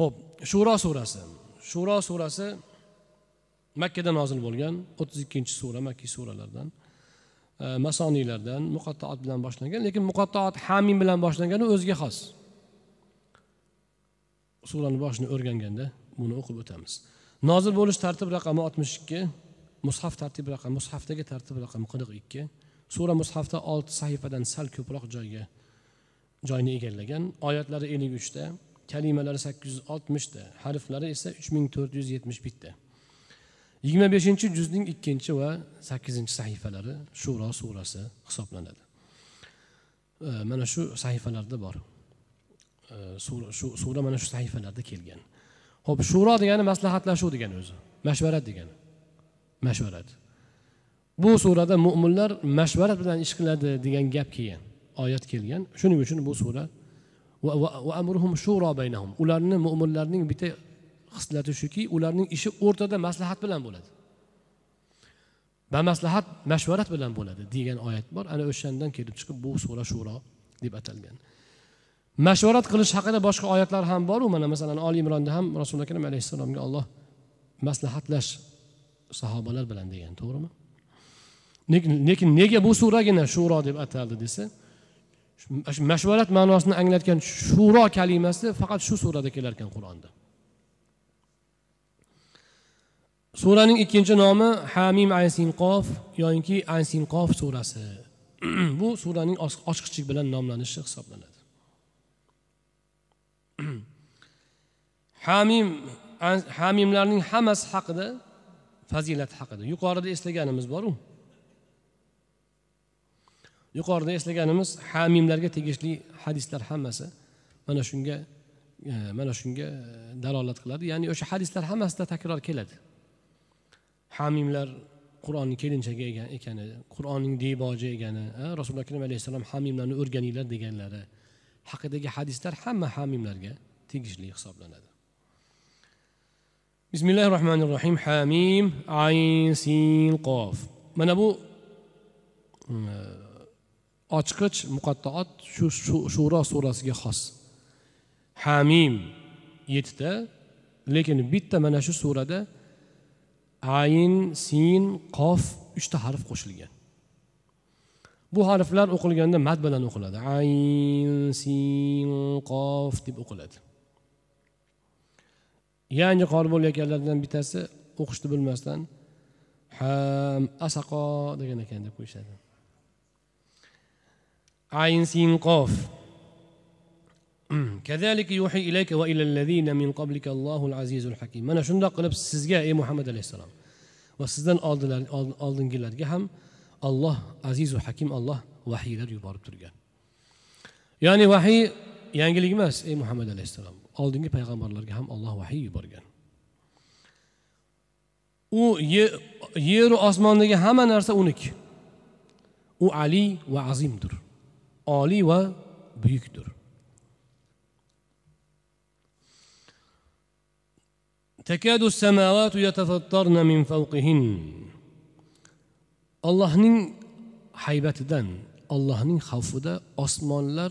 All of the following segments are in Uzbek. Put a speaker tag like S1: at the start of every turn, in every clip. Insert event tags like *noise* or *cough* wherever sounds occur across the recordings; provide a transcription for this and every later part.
S1: ho'p shuro surasi shuro surasi makkada nozil bo'lgan o'ttiz ikkinchi sura makki suralardan e, masoniylardan muqattoat bilan boshlangan lekin muqattoat hamim bilan boshlangani o'ziga xos surani boshini o'rganganda buni o'qib o'tamiz nozil bo'lish tartib raqami oltmish ikki mushaf tartib raqami mushafdagi tartib raqami qirq ikki sura mushafda olti sahifadan sal ko'proq joyga joyni egallagan oyatlari ellik uchta kalimalari sakkiz yuz oltmishta harflari esa uch ming to'rt yuz yetmish bitta yigirma beshinchi juzning ikkinchi va sakkizinchi sahifalari shuro surasi hisoblanadi mana shu sahifalarda bor shu sura mana shu sahifalarda kelgan ho'p shuro degani maslahatlashuv degani o'zi mashvarat degani mashvarat bu surada mo'minlar mashvarat bilan ish qiladi degan gap kelgan oyat kelgan shuning uchun bu sura va amruhum shuro baynahum ularni mo'minlarning bitta xislati shuki ularning ishi o'rtada maslahat bilan bo'ladi bamaslahat mashvarat bilan bo'ladi degan oyat bor ana o'shandan kelib chiqib bu sura shuro deb atalgan mashvarat qilish haqida boshqa oyatlar ham boru mana masalan oli imronda ham rasuli akram alayhissalomga olloh maslahatlash sahobalar bilan degan to'g'rimi lekin nega bu suragina shuro deb ataldi desa mashvarat ma'nosini anglatgan shuro kalimasi faqat shu surada kelar ekan qur'onda suraning ikkinchi nomi hamim ansinqof yoinki ansinqof surasi *clears throat* bu suraning ochiqchik bilan nomlanishi hisoblanadi *clears throat* hamim hamimlarning hammasi haqida fazilati haqida yuqorida eslaganimiz boru yuqorida eslaganimiz hamimlarga tegishli hadislar hammasi mana shunga e, mana shunga e, dalolat qiladi ya'ni o'sha hadislar hammasida takror keladi hamimlar qur'onni kelinchagi ekani qur'onning deboji ekani e, rasululloh akram alayhissalom hamimlarni o'rganinglar deganlari haqidagi hadislar hamma hamimlarga tegishli hisoblanadi bismillahi rohmanir rohim hamim ayn sin qof mana bu ochqich muqattoat shu shuro surasiga xos hamim yettita lekin bitta mana shu surada ayn sin qof uchta harf qo'shilgan bu harflar o'qilganda mad bilan o'qiladi ayn sin qof deb o'qiladi yangi qori bo'layotganlardan bittasi o'qishni bilmasdan ham asaqo degan ekan deb qo'yishadi عين سين قاف كذلك يوحي إليك وإلى الذين من قبلك الله العزيز الحكيم mana shundoq qilib sizga ey muhammad alayhissalom va sizdan oldingilarga ham olloh azizu hakim olloh vahiylar yuborib turgan ya'ni vahiy yangilik emas ey muhammad alayhissalom oldingi payg'ambarlarga ham olloh vahiy yuborgan u yeru osmondagi hamma narsa uniki u ali va azimdir oliy va buyukdir takadu min allohning haybatidan allohning xavfida osmonlar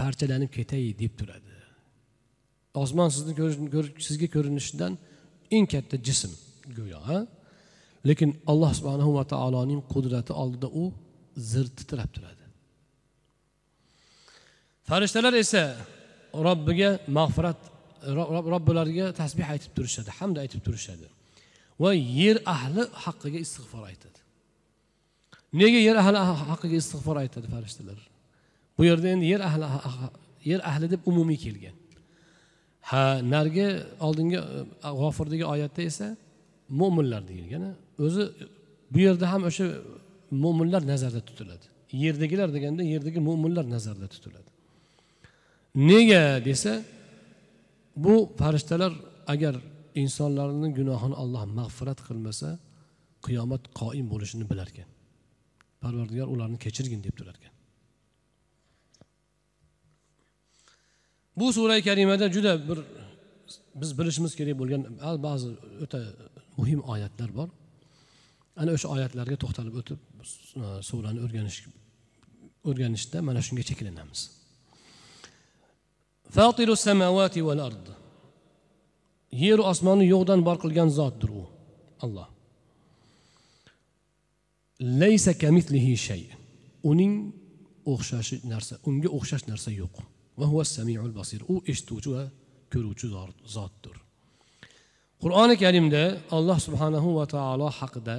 S1: parchalanib ketay deb turadi osmon sizni sizga ko'rinishidan eng katta jism go'yo lekin alloh subhanahu va taoloning qudrati oldida u zir titrab turadi farishtalar esa robbiga mag'firat robbilariga tasbeh aytib turishadi hamda aytib turishadi va yer ahli haqqiga istig'for aytadi nega yer ahli haqqiga istig'for aytadi farishtalar bu yerda endi yer ahli yer ahli deb umumiy kelgan ha narigi oldingi e, g'ofirdagi oyatda esa mo'minlar deyilgan e, o'zi bu yerda ham o'sha mo'minlar nazarda tutiladi yerdagilar deganda yerdagi mo'minlar nazarda tutiladi nega desa bu farishtalar agar insonlarni gunohini olloh mag'firat qilmasa qiyomat qoim bo'lishini bilarkan parvardigor ularni kechirgin deb turar ekan bu sura karimada juda bir biz bilishimiz kerak bo'lgan ba'zi o'ta muhim oyatlar bor ana o'sha oyatlarga to'xtalib o'tib e, surani o'rganish o'rganishda mana shunga cheklanamiz fatiru val ard yeru osmonni yo'qdan bor qilgan zotdir u alloh laysa kamithlihi shay uning o'xshashi narsa unga o'xshash narsa yo'q va huva samiul basir u eshituvchi va ko'ruvchi zotdir qur'oni karimda alloh subhanahu va taolo haqida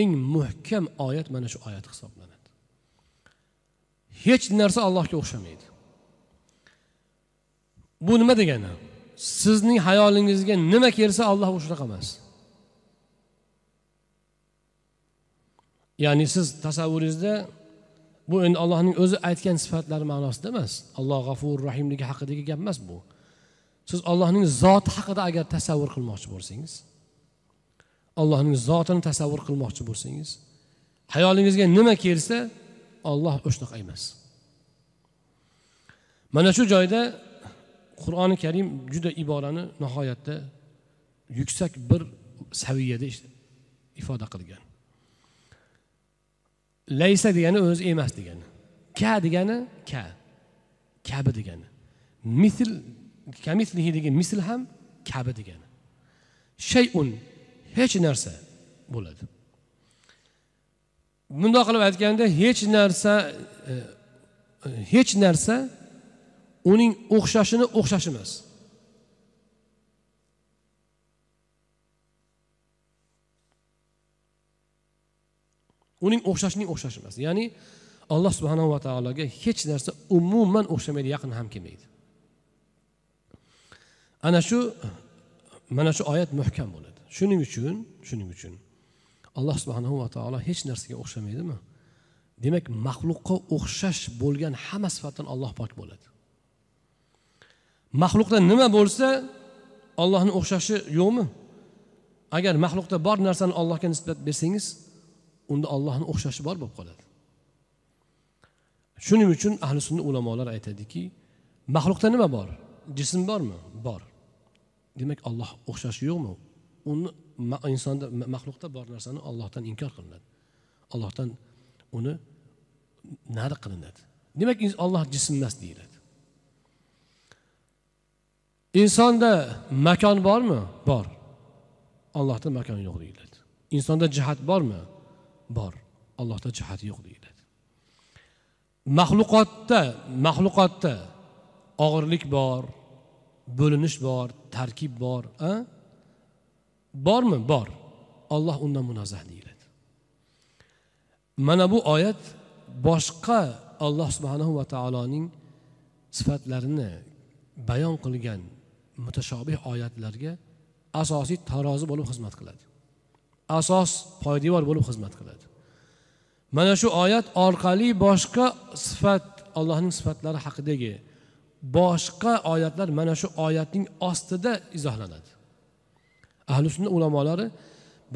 S1: eng muhkam oyat mana shu oyat hisoblanadi hech narsa allohga o'xshamaydi bu nima degani sizning hayolingizga nima kelsa alloh o'shanaqa emas ya'ni siz tasavvuringizda bu endi allohning o'zi aytgan sifatlari ma'nosida emas alloh g'afur rahimligi haqidagi gap emas bu siz allohning zoti haqida agar tasavvur qilmoqchi bo'lsangiz allohning zotini tasavvur qilmoqchi bo'lsangiz hayolingizga nima kelsa olloh o'shanaqa emas mana shu joyda qur'oni karim juda iborani nihoyatda yuksak bir saviyada işte, ifoda qilgan laysa degani o'zi emas degani ka degani ka kabi degani misl kamislihi degan misl ham kabi degani shayun şey hech narsa bo'ladi bundoq qilib aytganda hech narsa e, e, hech narsa uning o'xshashini o'xshash emas uning o'xshashning o'xshash emas ya'ni alloh va taologa hech narsa umuman o'xshamaydi yaqin ham kelmaydi ana shu mana shu oyat muhkam bo'ladi shuning uchun shuning uchun alloh subhanahu va taolo hech narsaga o'xshamaydimi demak maxluqqa o'xshash bo'lgan hamma sifatdan alloh pok bo'ladi maxluqda nima bo'lsa ollohni o'xshashi yo'qmi agar maxluqda bor narsani allohga nisbat bersangiz unda ollohni o'xshashi bor bo'lib qoladi shuning uchun ahli sunna ulamolar aytadiki maxluqda nima bor jism bormi bor demak alloh o'xshashi yo'qmi uni insonda maxluqda bor narsani ollohdan inkor qilinadi ollohdan uni nari qilinadi demak olloh jism emas deyiladi insonda makon bormi bor ollohda makon yo'q deyiladi insonda jihat bormi bor ollohda jihat yo'q deyiladi maxluqotda maxluqotda og'irlik bor bo'linish bor tarkib bor a bormi bor olloh undan munozah deyiladi mana bu oyat boshqa alloh subhanahu va taoloning sifatlarini bayon qilgan mutashobih oyatlarga asosiy tarozi bo'lib xizmat qiladi asos poydevor bo'lib xizmat qiladi mana shu oyat orqali boshqa sifat allohning sifatlari haqidagi boshqa oyatlar mana shu oyatning ostida izohlanadi ahli sunna ulamolari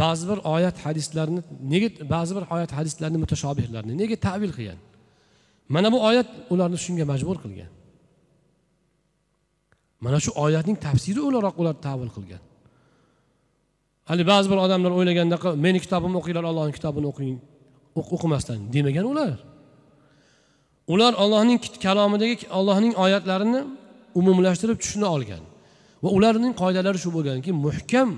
S1: ba'zi bir oyat hadislarni nega ba'zi bir oyat hadislarni mutashobihlarni nega tavil qilgan mana bu oyat ularni shunga majbur qilgan mana shu oyatning tafsiri o'laroq ular tavil qilgan hali ba'zi bir odamlar o'ylaganda meni kitobimni o'qinglar ollohni kitobini o'qing o'qimasdan demagan ular ular ollohning kalomidagi ollohning oyatlarini umumlashtirib tushuna olgan va ularning qoidalari shu bo'lganki muhkam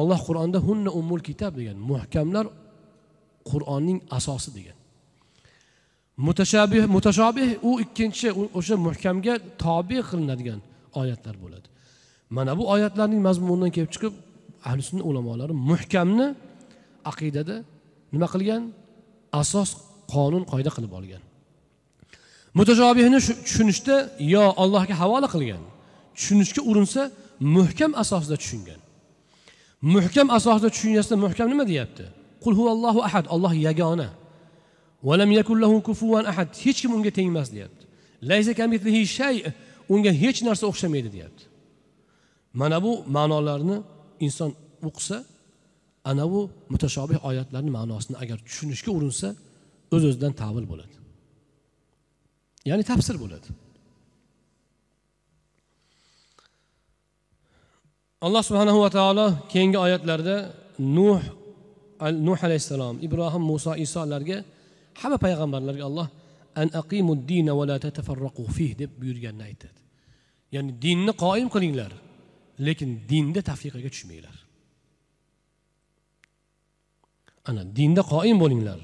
S1: olloh qur'onda hunna umul kitob degan muhkamlar qur'onning asosi degan mutashabih mutashobih u ikkinchi o'sha muhkamga tobe qilinadigan oyatlar bo'ladi mana bu oyatlarning mazmunidan kelib chiqib ahli sunna ulamolari muhkamni aqidada nima qilgan asos qonun qoida qilib olgan mutashobihni tushunishda yo allohga havola qilgan tushunishga urinsa muhkam asosida tushungan muhkam asosida tushunasizda muhkam nima deyapti qul huvallohu ahad olloh yagona valam yakullahu kufuvan ahad hech kim unga teng emas deyapti laysa kamitlihi shay unga hech narsa o'xshamaydi deyapti mana bu ma'nolarni inson o'qisa ana bu mutashobih oyatlarni ma'nosini agar tushunishga urinsa o'z o'zidan tavil bo'ladi ya'ni tafsir bo'ladi alloh subhanahu va taolo keyingi oyatlarda nuh al nuh alayhissalom ibrohim muso isolarga hamma payg'ambarlarga alloh an aqimuddina va la tatafarraqu fih deb buyurganini aytadi ya'ni dinni qoim qilinglar lekin dinda tafriqaga tushmanglar ana dinda qoim bo'linglar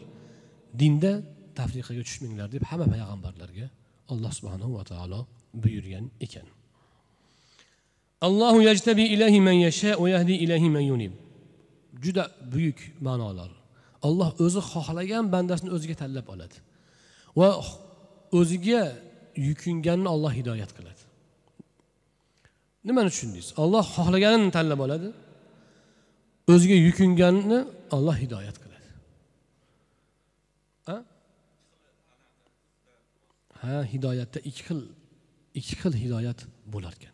S1: dinda tafriqaga tushmanglar deb hamma payg'ambarlarga alloh subhanahu va taolo buyurgan ekan allohu yajtabi ilayhi man yasha yahdi ilayhi man yunib juda buyuk ma'nolar olloh o'zi xohlagan bandasini o'ziga tanlab oladi va o'ziga yukinganni olloh hidoyat qiladi nimani tushundingiz olloh xohlaganini tanlab oladi o'ziga yukinganni olloh hidoyat qiladi ha hidoyatda ikki xil ikki xil hidoyat bo'larkan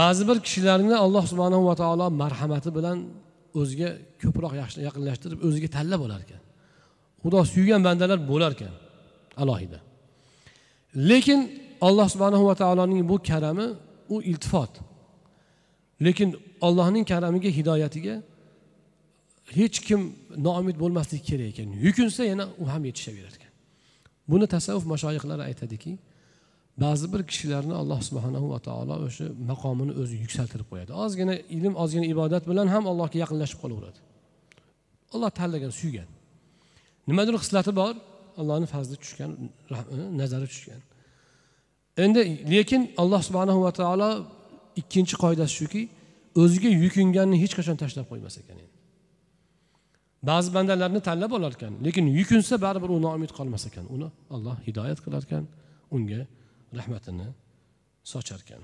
S1: ba'zi bir kishilarni alloh subhanahu va taolo marhamati bilan o'ziga ko'proq yaqinlashtirib o'ziga tanlab olar ekan xudo suygan bandalar bo'lar ekan alohida lekin alloh subhanahu va taoloning bu karami u iltifot lekin allohning karamiga hidoyatiga hech kim noumid bo'lmasligi kerak ekan yukunsa yana u ham yetishaverar ekan buni tasavvuf mashoyihlari aytadiki ba'zi bir kishilarni alloh subhanahu va taolo o'sha maqomini o'zi yuksaltirib qo'yadi ozgina ilm ozgina ibodat bilan ham allohga yaqinlashib qolaveradi alloh tanlagan suygan nimadir xislati bor allohni fazli tushgan e, nazari tushgan endi lekin alloh subhanahu va taolo ikkinchi qoidasi shuki o'ziga yukinganni hech qachon tashlab qo'ymas ekan ba'zi bandalarni tanlab olar ekan lekin yukunsa baribir u noumid qolmas ekan uni alloh hidoyat qilar ekan unga rahmatini socharkan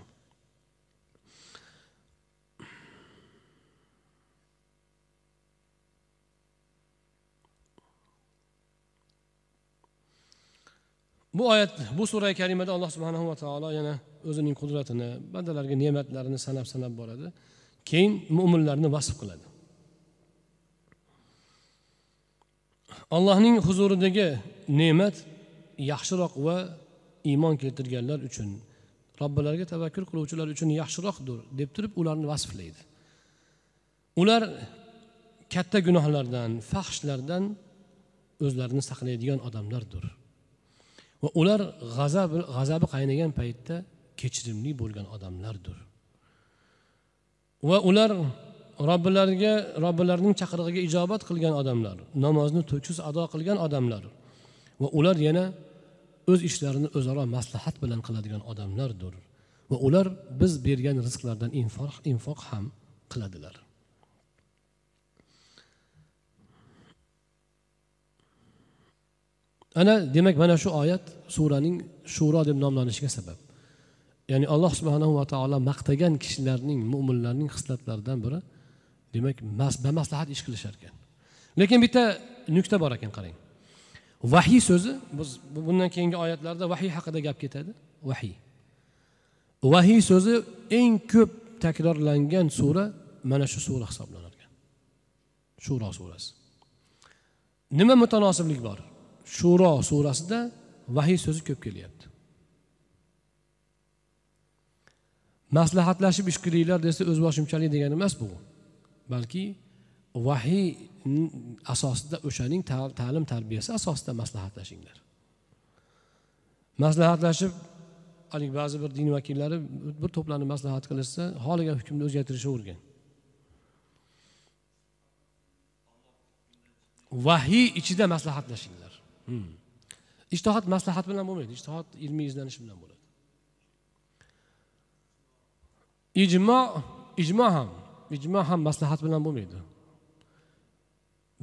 S1: bu oyat bu sura karimada alloh subhanahu va taolo yana o'zining qudratini bandalarga ne'matlarini sanab sanab boradi keyin mo'minlarni vasf qiladi allohning huzuridagi ne'mat yaxshiroq va iymon keltirganlar uchun robbilariga tavakkur qiluvchilar uchun yaxshiroqdir deb turib ularni vasflaydi ular katta gunohlardan fahshlardan o'zlarini saqlaydigan odamlardir va ular g'azab g'azabi qaynagan paytda kechirimli bo'lgan odamlardir va ular robbilariga robbilarining chaqirig'iga ijobat qilgan odamlar namozni to'kis ado qilgan odamlar va ular yana o'z ishlarini o'zaro maslahat bilan qiladigan odamlardir va ular biz bergan rizqlardan infoq infoq ham qiladilar ana demak mana shu oyat suraning shuro deb nomlanishiga sabab ya'ni alloh subhanahu va taolo maqtagan kishilarning mo'minlarning hislatlaridan biri demak bamaslahat ish qilishar ekan lekin bitta nuqta bor ekan qarang vahiy so'zi biz bundan keyingi oyatlarda vahiy haqida gap ketadi vahiy vahiy so'zi eng ko'p takrorlangan sura mana shu sura hisoblanar ekan shuro surasi nima mutanosiblik bor shuro surasida vahiy so'zi ko'p kelyapti maslahatlashib ish qilinglar desa o'zboshimchalik degani emas bu balki vahiy asosida o'shaning ta'lim tarbiyasi asosida maslahatlashinglar maslahatlashib haligi ba'zi bir din vakillari bir to'planib maslahat qilishsa xohlagan hukmni o'zgartirishavergan vahiy ichida maslahatlashinglar hmm. ishtohat maslahat bilan bo'lmaydi ishtohat ilmiy izlanish bilan bo'ladi ijmo ijmo ham ijmo ham maslahat bilan bo'lmaydi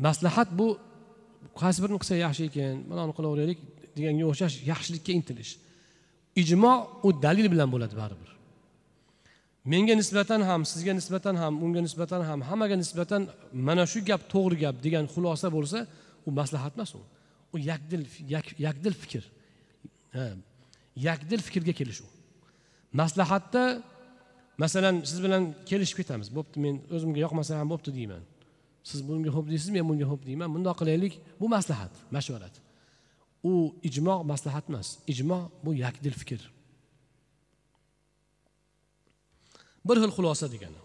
S1: maslahat bu qaysi birini qilsa yaxshi ekan manani qilaveraylik deganga o'xshash yaxshilikka intilish ijmo u dalil bilan bo'ladi baribir menga nisbatan ham sizga nisbatan ham unga nisbatan ham hammaga nisbatan mana shu gap to'g'ri gap degan xulosa bo'lsa u maslahat emas u u yakdil yak, yakdil fikr ha, yakdil fikrga u maslahatda masalan siz bilan kelishib ketamiz bo'pti men o'zimga yoqmasa ham bo'pti deyman siz bunga ho'p deysiz men bunga ho'p deyman bundoq qilaylik bu maslahat mashvarat u ijmo maslahat emas ijmo bu yakdil fikr bir xil xulosa degani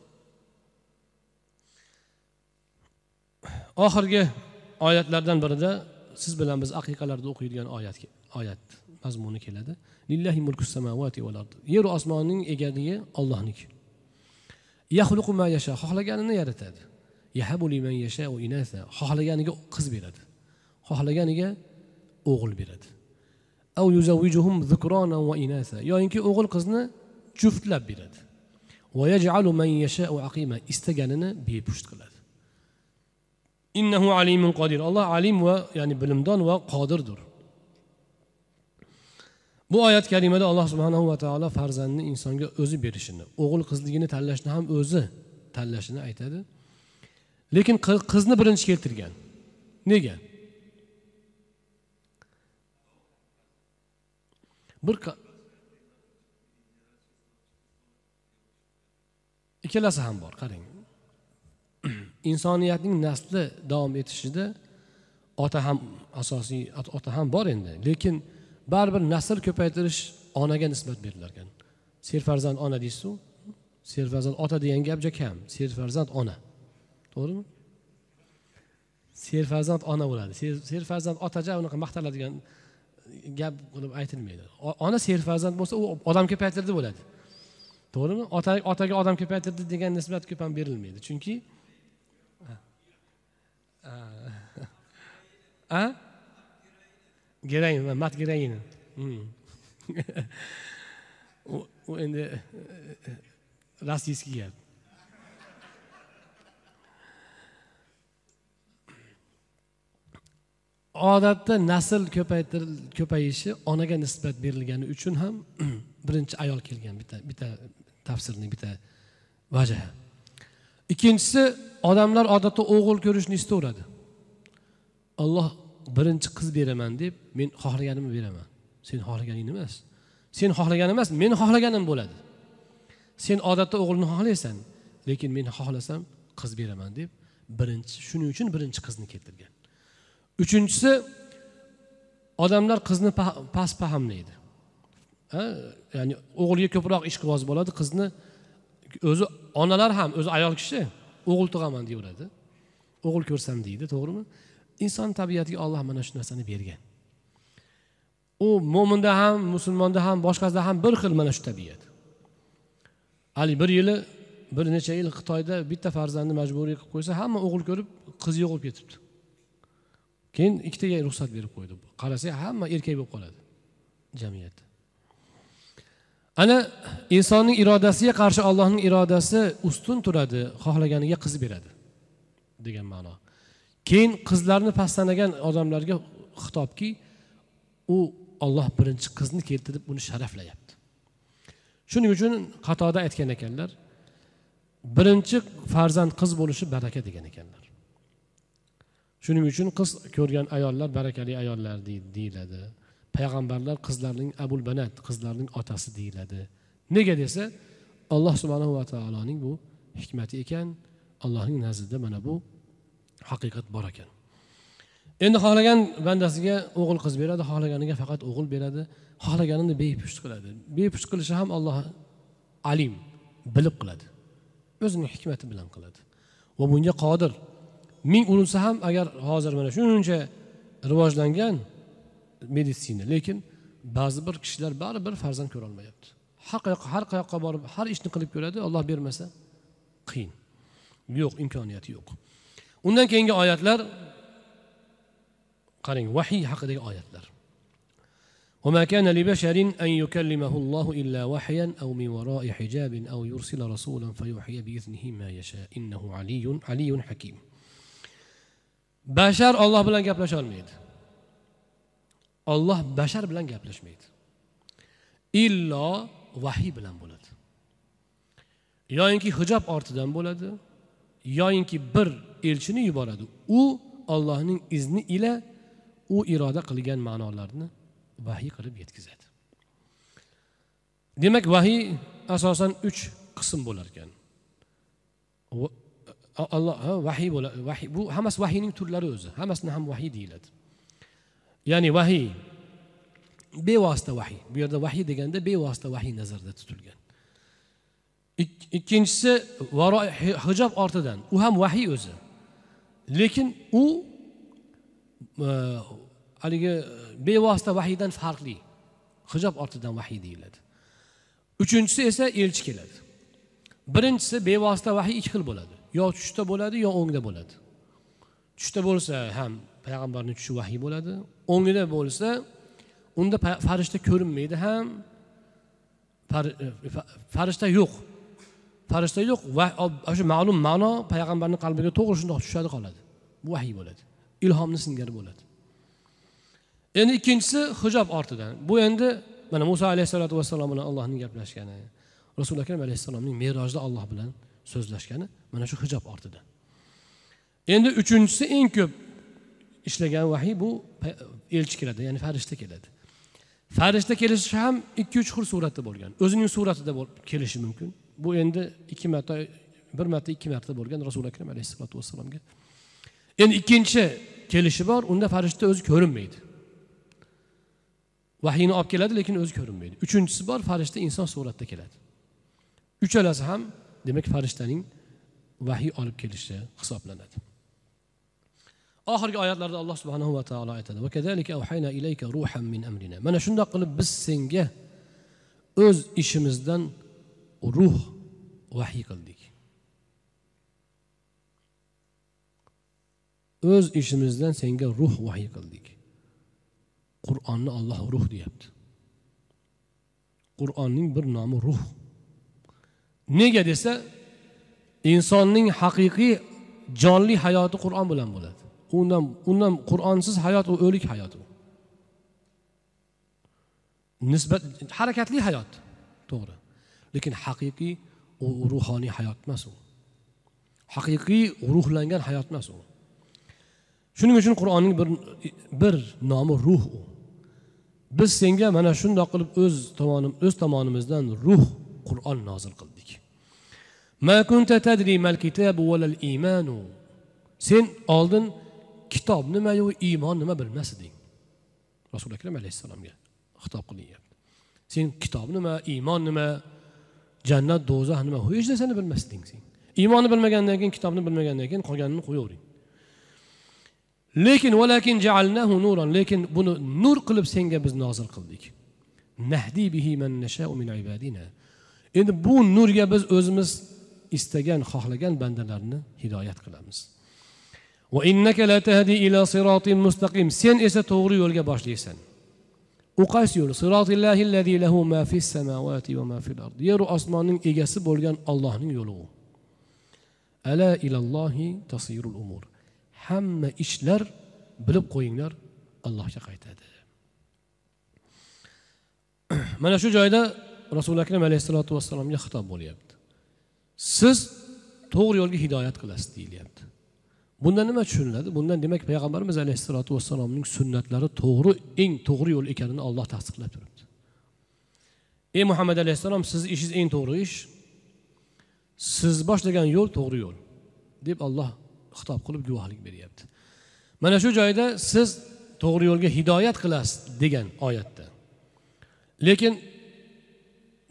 S1: oxirgi oyatlardan birida siz bilan biz aqiqalarda o'qiydigan oyat oyat mazmuni keladi lillahi mulku samavati val ard osmonning egaligi ollohniki yaxluqu ma yasha xohlaganini yaratadi xohlaganiga qiz beradi xohlaganiga o'g'il beradi av inasa yoyinki o'g'il qizni juftlab beradi va yajalu man aqima istaganini bepusht qiladi innahu qodir alloh alim va ya'ni bilimdon va qodirdir bu oyat kalimada alloh subhanahu va taolo farzandni insonga o'zi berishini o'g'il qizligini tanlashni ham o'zi tanlashini aytadi lekin qizni birinchi keltirgan nega bir ikkalasi ham bor qarang *clears throat* insoniyatning nasli davom etishida ota ham asosiy ota ham bor endi lekin baribir nasl ko'paytirish onaga nisbat berilarkan serfarzand ona deysizu serfarzand ota degan gap juda kam serfarzand ona to'g'rimi serfarzand ona bo'ladi serfarzand otaja unaqa maqtaladigan gap qilib aytilmaydi ona serfarzand bo'lsa u odam ko'paytirdi bo'ladi to'g'rimi otaga odam ko'paytirdi degan nisbat ko'p ham berilmaydi chunki a gerayin mat gerayini u endi rossiyskiy gap odatda nasl ko'paytir ko'payishi onaga nisbat berilgani uchun ham *clears throat* birinchi ayol kelgan bitta bitta tafsirning bitta vaja ikkinchisi odamlar odatda o'g'il ko'rishni istaveradi olloh birinchi qiz beraman deb men xohlaganimni beraman sen xohlaganing emas sen xohlagan emas men xohlaganim bo'ladi sen odatda o'g'ilni xohlaysan lekin men xohlasam qiz beraman deb birinchi shuning uchun birinchi qizni keltirgan uchinchisi odamlar qizni past fahmlaydi ya'ni o'g'ilga ko'proq ishqiboz bo'ladi qizni o'zi onalar ham o'zi ayol kishi o'g'il tug'aman deyaveradi o'g'il ko'rsam deydi to'g'rimi inson tabiatiga olloh mana shu narsani bergan u mo'minda ham musulmonda ham boshqasida ham bir xil mana shu tabiat haligi bir yili bir necha yil xitoyda bitta farzandni majburiy qilib qo'ysa hamma o'g'il ko'rib qiz yo'q bo'lib ketibdi keyin ikkitaga ruxsat berib qo'ydi qarasa hamma erkak bo'lib qoladi jamiyat ana insonning irodasiga qarshi allohning irodasi ustun turadi xohlaganiga qiz beradi degan ma'no keyin qizlarni pastanagan odamlarga xitobki u olloh birinchi qizni keltirib uni sharaflayapti shuning uchun qatoda aytgan ekanlar birinchi farzand qiz bo'lishi baraka degan ekanlar shuning uchun qiz ko'rgan ayollar barakali ayollar deyiladi payg'ambarlar qizlarning abul banat qizlarning otasi deyiladi nega desa alloh va taoloning bu hikmati ekan allohning nazdida mana bu haqiqat bor ekan endi xohlagan bandasiga o'g'il qiz beradi xohlaganiga faqat o'g'il beradi xohlaganini bepusht qiladi bepusht qilishi ham alloh alim bilib qiladi o'zining hikmati bilan qiladi va bunga qodir ming urilsa ham agar hozir mana shuncha rivojlangan meditsina lekin ba'zi bir kishilar baribir farzand ko'rolmayapti har qayoqqa har qayoqqa borib har ishni qilib ko'radi olloh bermasa qiyin yo'q imkoniyati yo'q undan keyingi oyatlar qarang vahiy haqidagi oyatlar وما كان لبشر أن يكلمه الله إلا وحيا أو من وراء حجاب أو يرسل رسولا فيوحي بإذنه ما يشاء إنه علي علي حكيم bashar olloh bilan gaplasha olmaydi olloh bashar bilan gaplashmaydi illo vahiy bilan bo'ladi yoyinki hijob ortidan bo'ladi yoyinki bir elchini yuboradi u ollohning izni ila u iroda qilgan ma'nolarni vahiy qilib yetkazadi demak vahiy asosan uch qism bo'lar ekan olloh vahiy bo'ladi vahiy bu hammasi vahiyning turlari o'zi hammasini ham vahiy deyiladi ya'ni vahiy bevosita vahiy bu yerda vahiy deganda bevosita vahiy nazarda tutilgan ikkinchisi varo hijob ortidan u ham vahiy o'zi lekin u haligi bevosita vahiydan farqli hijob ortidan vahiy deyiladi uchinchisi esa elchi keladi birinchisi bevosita vahiy ikki xil bo'ladi yo tushda bo'ladi yo o'ngda bo'ladi tushda bo'lsa ham payg'ambarni tushi vahiy bo'ladi o'ngida bo'lsa unda farishta ko'rinmaydi ham e, farishta yo'q farishta yo'q va shu ma'lum ma'no payg'ambarni qalbiga to'g'ri shundoq tushadi qoladi bu vahiy bo'ladi ilhomni singari bo'ladi endi ikkinchisi hijob ortidan bu endi mana muso alayhissalotu vassalom bilan allohning gaplashgani rasuli akram alayhissalomning merojda alloh bilan so'zlashgani mana shu hijob ortida endi uchinchisi eng ko'p ishlagan vahiy bu elchi keladi ya'ni farishta keladi farishta kelishi ham ikki uch xil suratda bo'lgan o'zining suratida kelishi mumkin bu endi ikki marta bir marta ikki marta bo'lgan rasuli akram alayhissalotu vassalomga endi ikkinchi kelishi bor unda farishta o'zi ko'rinmaydi vahiyni olib keladi lekin o'zi ko'rinmaydi uchinchisi bor farishta inson suratda keladi uchalasi ham demak farishtaning vahiy olib kelishi hisoblanadi oxirgi oyatlarda alloh subhanahu va taolo aytadi mana shundoq qilib biz senga o'z ishimizdan ruh vahiy qildik o'z ishimizdan senga ruh vahiy qildik qur'onni olloh ruh deyapti qur'onning bir nomi ruh nega desa insonning haqiqiy jonli hayoti qur'on bilan bo'ladi undan undan qur'onsiz hayot u o'lik hayot u nisbat harakatli hayot to'g'ri lekin haqiqiy u ruhoniy hayot emas u haqiqiy ruhlangan hayot emas u shuning uchun qur'onning bir bir nomi ruh u biz senga mana shundoq qilib o'z tomonim o'z tomonimizdan ruh qur'on nozil qildi ma tadri mal kitabu sen oldin kitob nimayu iymon nima bilmas eding rasuli akram alayhissalomga xitob qilinyapti sen kitob nima iymon nima jannat do'zax nima hech narsani bilmasding sen iymonni bilmagandan keyin kitobni bilmagandan keyin qolganini qo'yavering lekin valakin jaalnahu nuran lekin buni nur qilib senga biz nozil qildik nahdi bihi man nashau min ibadina endi bu nurga biz o'zimiz istagan xohlagan bandalarni hidoyat qilamiz sen esa to'g'ri yo'lga boshlaysan u qaysi yo'lyeru osmonning egasi bo'lgan ollohning yo'li u ala ilallohi tasirul umur hamma ishlar bilib qo'yinglar allohga qaytadi *clears throat* mana shu joyda rasuli akram alayhissalotu vassalomga xitob bo'lyapti siz to'g'ri yo'lga hidoyat qilasiz deyilyapti bundan nima tushuniladi bundan demak payg'ambarimiz alayhissalotu vassalomning sunnatlari to'g'ri eng to'g'ri yo'l ekanini olloh tasdiqlab turibdi ey muhammad alayhissalom sizni ishingiz eng to'g'ri ish siz boshlagan yo'l to'g'ri yo'l deb olloh xitob qilib guvohlik beryapti mana shu joyda siz to'g'ri yo'lga hidoyat qilasiz degan oyatda lekin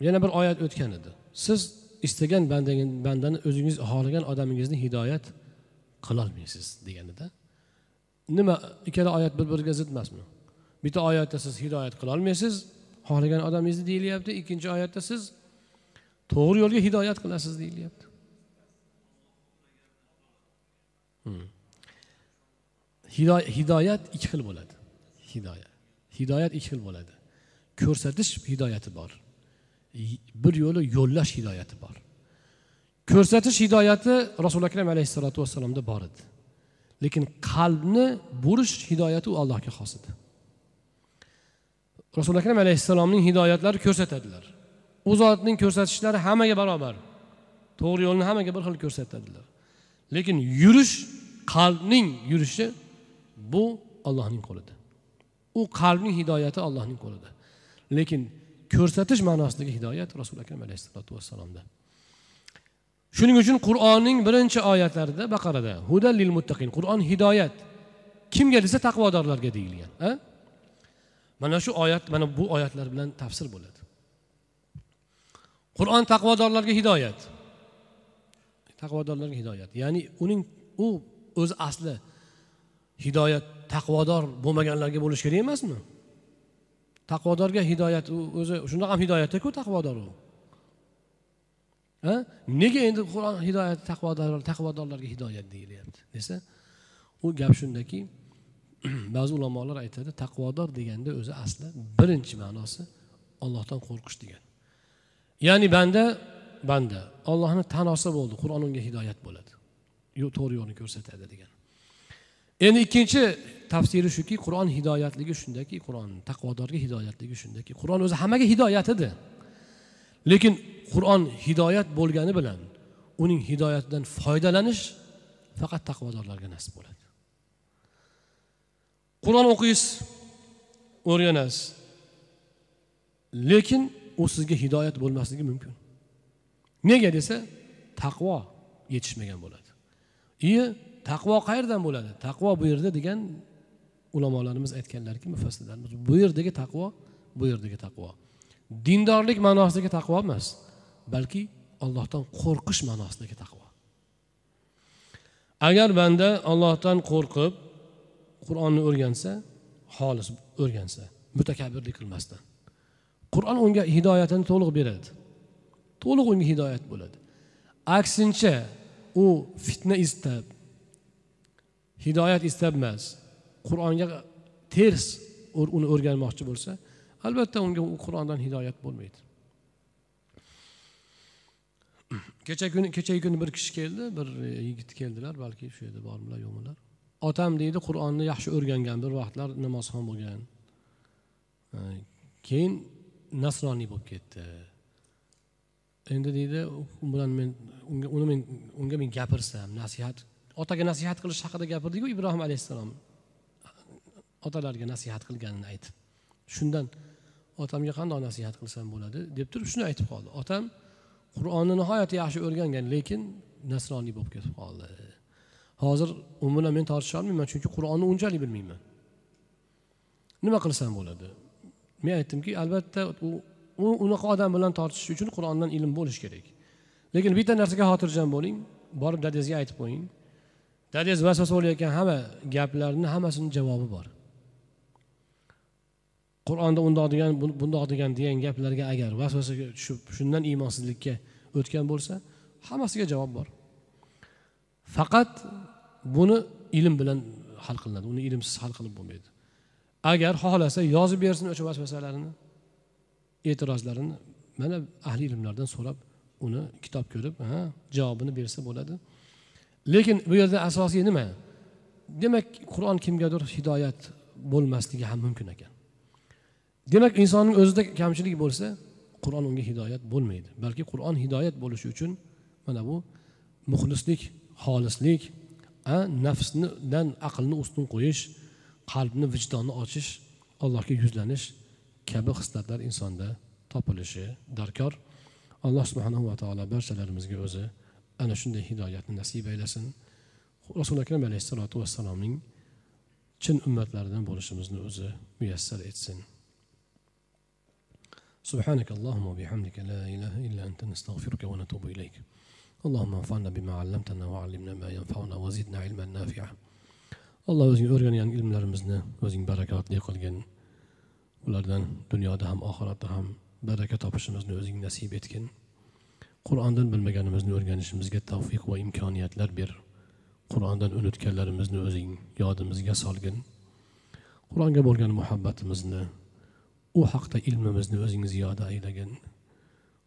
S1: yana bir oyat o'tgan edi siz istagan bandani o'zingiz xohlagan odamingizni hidoyat qilolmaysiz deganida nima ikkala oyat bir biriga zid emasmi bitta oyatda siz hidoyat qilolmaysiz xohlagan odamingizni deyilyapti ikkinchi oyatda siz to'g'ri yo'lga hidoyat qilasiz deyilyapti hmm. hidoyat ikki xil bo'ladi hidoyat hidoyat ikki xil bo'ladi ko'rsatish hidoyati bor bir yo'li yo'llash hidoyati bor ko'rsatish hidoyati rasuli akram alayhissalotu vassalomda bor edi lekin qalbni burish hidoyati u allohga xos edi rasuli akram alayhissalomning hidoyatlari ko'rsatadilar u zotning ko'rsatishlari hammaga barobar to'g'ri yo'lni hammaga bir xil ko'rsatadilar lekin yurish qalbning yurishi bu ollohning qo'lida u qalbning hidoyati ollohning qo'lida lekin ko'rsatish ma'nosidagi hidoyat rasul akram alayhissalotu vassalomda shuning uchun qur'onning birinchi oyatlarida baqarada hudal lil muttaqin qur'on hidoyat kimga desa taqvodorlarga deyilgan a mana shu oyat mana bu oyatlar bilan tafsir bo'ladi qur'on taqvodorlarga hidoyat taqvodorlarga hidoyat ya'ni uning u o'zi asli hidoyat taqvodor bo'lmaganlarga bo'lishi kerak emasmi taqvodorga hidoyat u o'zi shundoq ham hidoyatdaku taqvodor u nega endi qur'on hidoyat taqvodor taqvodorlarga hidoyat deyilyapti desa u gap shundaki *clears throat* ba'zi ulamolar aytadi taqvodor deganda o'zi asli birinchi ma'nosi ollohdan qo'rqish degan ya'ni banda banda ollohni tan olsa bo'ldi qur'on unga hidoyat bo'ladi to'g'ri yo'lni ko'rsatadi degan endi ikkinchi tafsiri shuki qur'on hidoyatligi shundaki qur'on taqvodorga hidoyatligi shundaki qur'on o'zi hammaga hidoyat edi lekin qur'on hidoyat bo'lgani bilan uning hidoyatidan foydalanish faqat taqvodorlarga nasib bo'ladi qur'on o'qiysiz o'rganasiz lekin u sizga hidoyat bo'lmasligi mumkin nega desa taqvo yetishmagan bo'ladi iyi taqvo qayerdan bo'ladi taqvo bu yerda degan ulamolarimiz aytganlarki mufassirlarimiz bu yerdagi taqvo bu yerdagi taqvo dindorlik ma'nosidagi taqvo emas balki ollohdan qo'rqish ma'nosidagi taqvo agar banda ollohdan qo'rqib qur'onni o'rgansa xolis o'rgansa mutakabbirlik qilmasdan qur'on unga hidoyatini to'liq beradi to'liq unga hidoyat bo'ladi aksincha u fitna istab hidoyat istab emas qur'onga ters uni o'rganmoqchi bo'lsa albatta unga u qur'ondan hidoyat bo'lmaydi *clears throat* kecha kuni kechagi kuni bir kishi keldi bir e, yigit keldilar balki shu yerda bormilar yo'qmilar otam deydi qur'onni yaxshi o'rgangan bir vaqtlar namozxon bo'lgan e, keyin nasroniy bo'lib ketdi endi deydi bilan men unga uni men unga men gapirsam nasihat otaga nasihat qilish haqida gapirdiku ibrohim alayhissalom otalarga nasihat qilganini aytib shundan otamga qandoq nasihat qilsam bo'ladi deb turib shuni aytib qoldi otam qur'onni nihoyatda yaxshi o'rgangan lekin nasroniy bo'lib ketib qoldi hozir u bilan men tortisha olmayman chunki qur'onni unchalik bilmayman nima qilsam bo'ladi men aytdimki albatta u u unaqa odam bilan tortishish uchun qur'ondan ilm bo'lishi kerak lekin bitta narsaga xotirjam bo'ling borib dadangizga aytib qo'ying dadangiz vasvasa bo'layotgan hamma gaplarni hammasini javobi bor qur'onda undoq degan bundoq degan degan gaplarga agar vasvasaga tushib shundan iymonsizlikka o'tgan bo'lsa hammasiga javob bor faqat buni ilm bilan hal qilinadi uni ilmsiz hal qilib bo'lmaydi agar xohlasa yozib bersin o'sha vasvasalarini e'tirozlarini mana ahli ilmlardan so'rab uni kitob ko'rib ha javobini bersa bo'ladi lekin bu yerda asosiy nima demak qur'on kimgadir hidoyat bo'lmasligi ham mumkin ekan demak insonning o'zida kamchilik bo'lsa qur'on unga hidoyat bo'lmaydi balki qur'on hidoyat bo'lishi uchun mana bu muxlislik xolislik nafsnidan aqlni ustun qo'yish qalbni vijdonni ochish allohga yuzlanish kabi hislatlar insonda topilishi darkor alloh subhanava taolo barchalarimizga o'zi ana shunday hidoyatni nasib aylasin rasuli akram alayhissalotu vassalomning chin ummatlaridan bo'lishimizni o'zi muyassar etsin سبحانك اللهم وبحمدك لا إله إلا أنت نستغفرك ونتوب إليك اللهم انفعنا بما علمتنا وعلمنا ما ينفعنا وزدنا علما نافعا alloh o'zing o'rgangan ilmlarimizni o'zing barakotli qilgin ulardan dunyoda ham oxiratda ham baraka topishimizni o'zing nasib etgin qur'ondan bilmaganimizni o'rganishimizga tavfiq va imkoniyatlar ber qur'ondan unutganlarimizni o'zing yodimizga solgin qur'onga bo'lgan muhabbatimizni u haqda ilmimizni o'zing ziyoda aylagin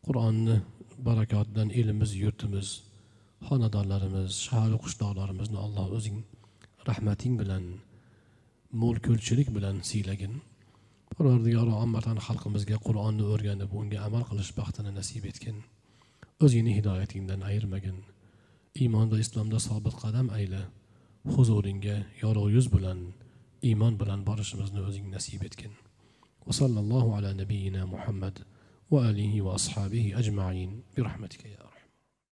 S1: qur'onni barakotidan elimiz yurtimiz xonadonlarimiz shaharu qishloqlarimizni alloh o'zing rahmating bilan mo'l ko'lchilik bilan siylagin parvardigoro ommatan xalqimizga qur'onni o'rganib unga amal qilish baxtini nasib etgin o'zingni hidoyatingdan ayirmagin iymon va islomda sobit qadam ayla huzuringga yorug' yuz bilan iymon bilan borishimizni o'zing nasib etgin وصلى الله muhammad va alihi va ashabihi ajmain برحمتك يا أرحم